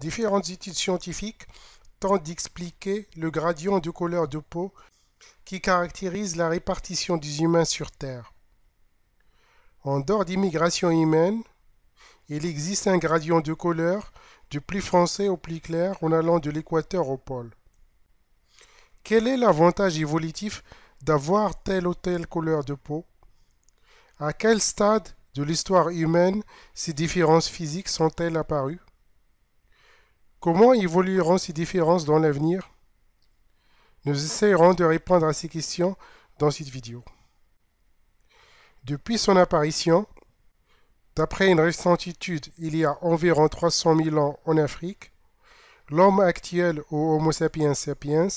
Différentes études scientifiques tentent d'expliquer le gradient de couleur de peau qui caractérise la répartition des humains sur Terre. En dehors d'immigration humaine, il existe un gradient de couleur du plus foncé au plus clair en allant de l'équateur au pôle. Quel est l'avantage évolutif d'avoir telle ou telle couleur de peau À quel stade de l'histoire humaine ces différences physiques sont-elles apparues Comment évolueront ces différences dans l'avenir Nous essayerons de répondre à ces questions dans cette vidéo. Depuis son apparition, d'après une récente étude il y a environ 300 000 ans en Afrique, l'homme actuel ou Homo sapiens sapiens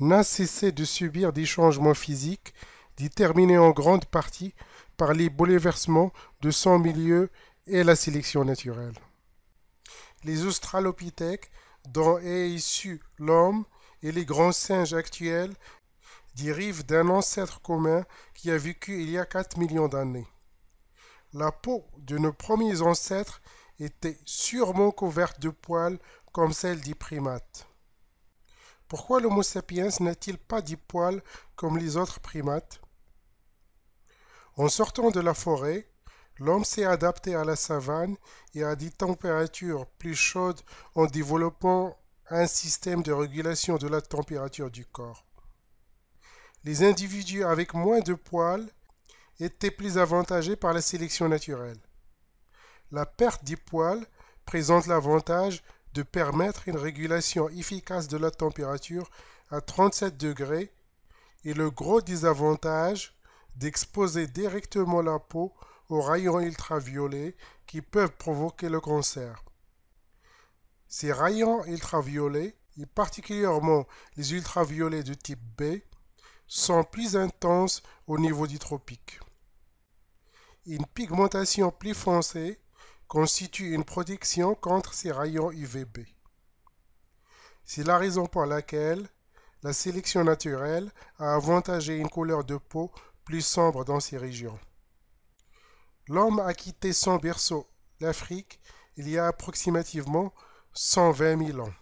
n'a cessé de subir des changements physiques déterminés en grande partie par les bouleversements de son milieu et la sélection naturelle les australopithèques dont est issu l'homme et les grands singes actuels dérivent d'un ancêtre commun qui a vécu il y a 4 millions d'années. La peau de nos premiers ancêtres était sûrement couverte de poils comme celle des primates. Pourquoi l'Homo sapiens n'a-t-il pas des poils comme les autres primates En sortant de la forêt, L'homme s'est adapté à la savane et à des températures plus chaudes en développant un système de régulation de la température du corps. Les individus avec moins de poils étaient plus avantagés par la sélection naturelle. La perte des poils présente l'avantage de permettre une régulation efficace de la température à 37 degrés et le gros désavantage d'exposer directement la peau aux rayons ultraviolets qui peuvent provoquer le cancer. Ces rayons ultraviolets, et particulièrement les ultraviolets de type B, sont plus intenses au niveau du tropique. Une pigmentation plus foncée constitue une protection contre ces rayons UVB. C'est la raison pour laquelle la sélection naturelle a avantagé une couleur de peau plus sombre dans ces régions. L'homme a quitté son berceau, l'Afrique, il y a approximativement 120 000 ans.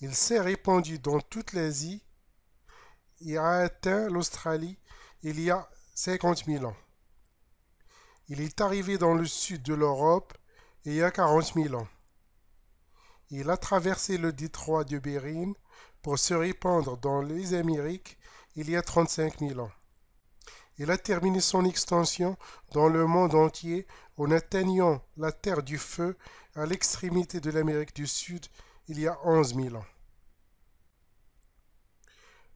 Il s'est répandu dans toute l'Asie et a atteint l'Australie il y a 50 000 ans. Il est arrivé dans le sud de l'Europe il y a 40 000 ans. Il a traversé le détroit de Béring pour se répandre dans les Amériques il y a 35 000 ans. Il a terminé son extension dans le monde entier en atteignant la Terre du Feu à l'extrémité de l'Amérique du Sud il y a onze mille ans.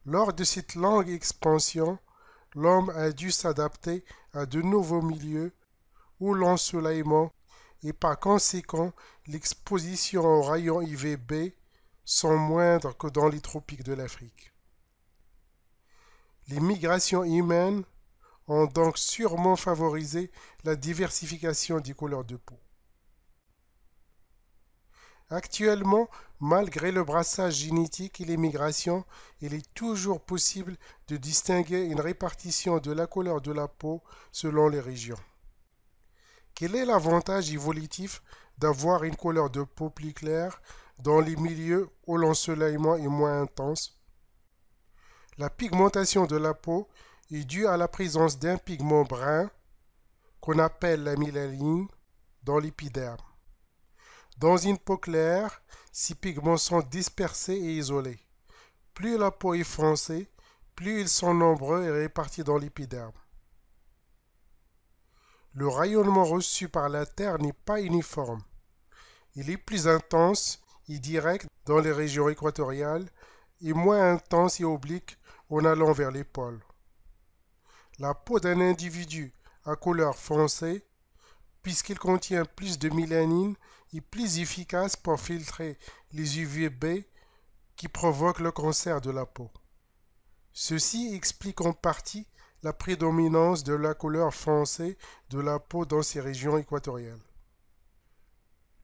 Lors de cette longue expansion, l'homme a dû s'adapter à de nouveaux milieux où l'ensoleillement et par conséquent l'exposition aux rayons IVB sont moindres que dans les tropiques de l'Afrique. Les migrations humaines ont donc sûrement favorisé la diversification des couleurs de peau. Actuellement, malgré le brassage génétique et les migrations, il est toujours possible de distinguer une répartition de la couleur de la peau selon les régions. Quel est l'avantage évolutif d'avoir une couleur de peau plus claire dans les milieux où l'ensoleillement est moins intense La pigmentation de la peau est due à la présence d'un pigment brun qu'on appelle la myéline, dans l'épiderme. Dans une peau claire, ces pigments sont dispersés et isolés. Plus la peau est foncée, plus ils sont nombreux et répartis dans l'épiderme. Le rayonnement reçu par la Terre n'est pas uniforme. Il est plus intense et direct dans les régions équatoriales et moins intense et oblique en allant vers les pôles la peau d'un individu à couleur foncée, puisqu'il contient plus de mélanine, est plus efficace pour filtrer les UVB qui provoquent le cancer de la peau. Ceci explique en partie la prédominance de la couleur foncée de la peau dans ces régions équatoriales.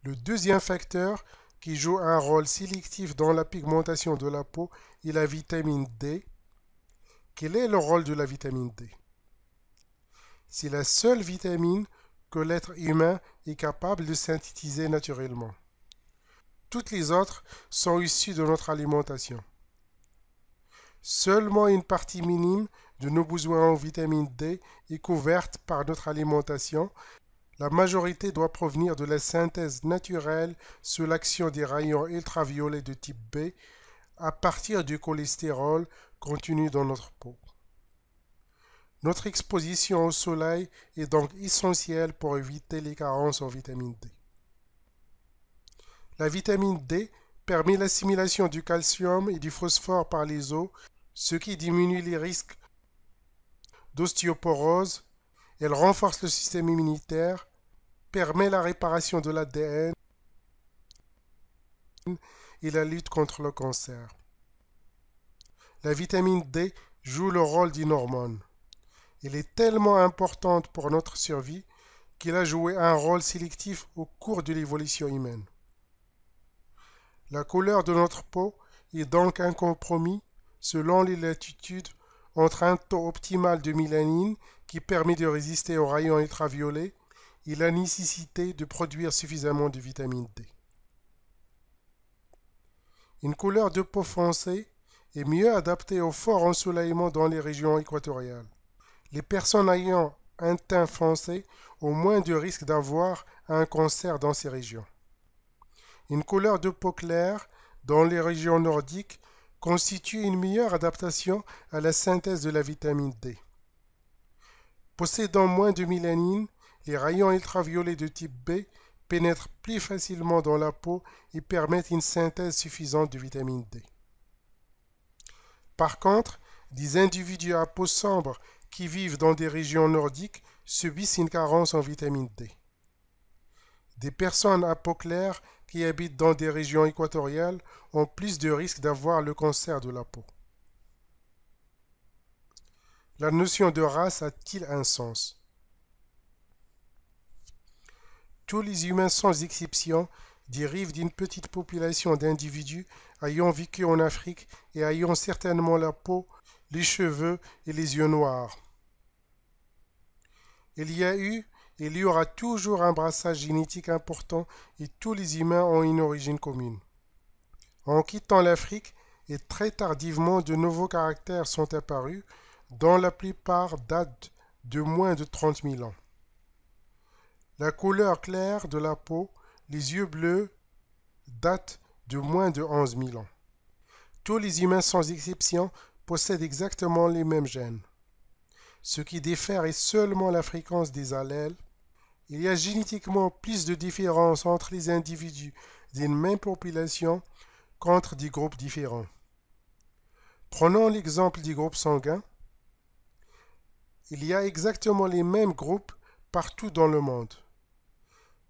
Le deuxième facteur qui joue un rôle sélectif dans la pigmentation de la peau est la vitamine D. Quel est le rôle de la vitamine D c'est la seule vitamine que l'être humain est capable de synthétiser naturellement. Toutes les autres sont issues de notre alimentation. Seulement une partie minime de nos besoins en vitamine D est couverte par notre alimentation. La majorité doit provenir de la synthèse naturelle sous l'action des rayons ultraviolets de type B à partir du cholestérol contenu dans notre peau. Notre exposition au soleil est donc essentielle pour éviter les carences en vitamine D. La vitamine D permet l'assimilation du calcium et du phosphore par les os, ce qui diminue les risques d'ostéoporose. Elle renforce le système immunitaire, permet la réparation de l'ADN et la lutte contre le cancer. La vitamine D joue le rôle d'une hormone. Elle est tellement importante pour notre survie qu'il a joué un rôle sélectif au cours de l'évolution humaine. La couleur de notre peau est donc un compromis selon les latitudes entre un taux optimal de mélanine qui permet de résister aux rayons ultraviolets et la nécessité de produire suffisamment de vitamine D. Une couleur de peau foncée est mieux adaptée au fort ensoleillement dans les régions équatoriales. Les personnes ayant un teint foncé ont moins de risque d'avoir un cancer dans ces régions. Une couleur de peau claire dans les régions nordiques constitue une meilleure adaptation à la synthèse de la vitamine D. Possédant moins de mélanine, les rayons ultraviolets de type B pénètrent plus facilement dans la peau et permettent une synthèse suffisante de vitamine D. Par contre, des individus à peau sombre qui vivent dans des régions nordiques subissent une carence en vitamine D. Des personnes à peau claire qui habitent dans des régions équatoriales ont plus de risques d'avoir le cancer de la peau. La notion de race a-t-il un sens Tous les humains sans exception dérivent d'une petite population d'individus ayant vécu en Afrique et ayant certainement la peau, les cheveux et les yeux noirs. Il y a eu, il y aura toujours un brassage génétique important et tous les humains ont une origine commune. En quittant l'Afrique, et très tardivement, de nouveaux caractères sont apparus, dont la plupart datent de moins de trente mille ans. La couleur claire de la peau, les yeux bleus, datent de moins de 11 mille ans. Tous les humains sans exception possèdent exactement les mêmes gènes. Ce qui diffère est seulement la fréquence des allèles. Il y a génétiquement plus de différences entre les individus d'une même population qu'entre des groupes différents. Prenons l'exemple des groupes sanguins. Il y a exactement les mêmes groupes partout dans le monde.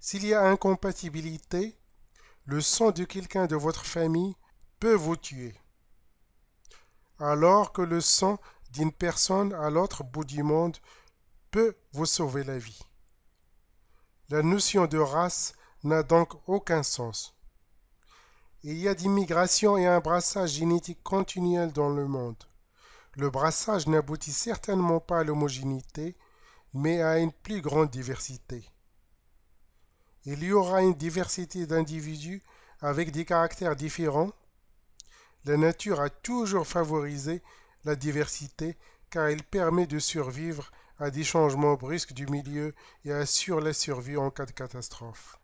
S'il y a incompatibilité, le sang de quelqu'un de votre famille peut vous tuer, alors que le sang d'une personne à l'autre bout du monde peut vous sauver la vie. La notion de race n'a donc aucun sens. Il y a d'immigration et un brassage génétique continuel dans le monde. Le brassage n'aboutit certainement pas à l'homogénéité, mais à une plus grande diversité. Il y aura une diversité d'individus avec des caractères différents. La nature a toujours favorisé la diversité car elle permet de survivre à des changements brusques du milieu et assure la survie en cas de catastrophe.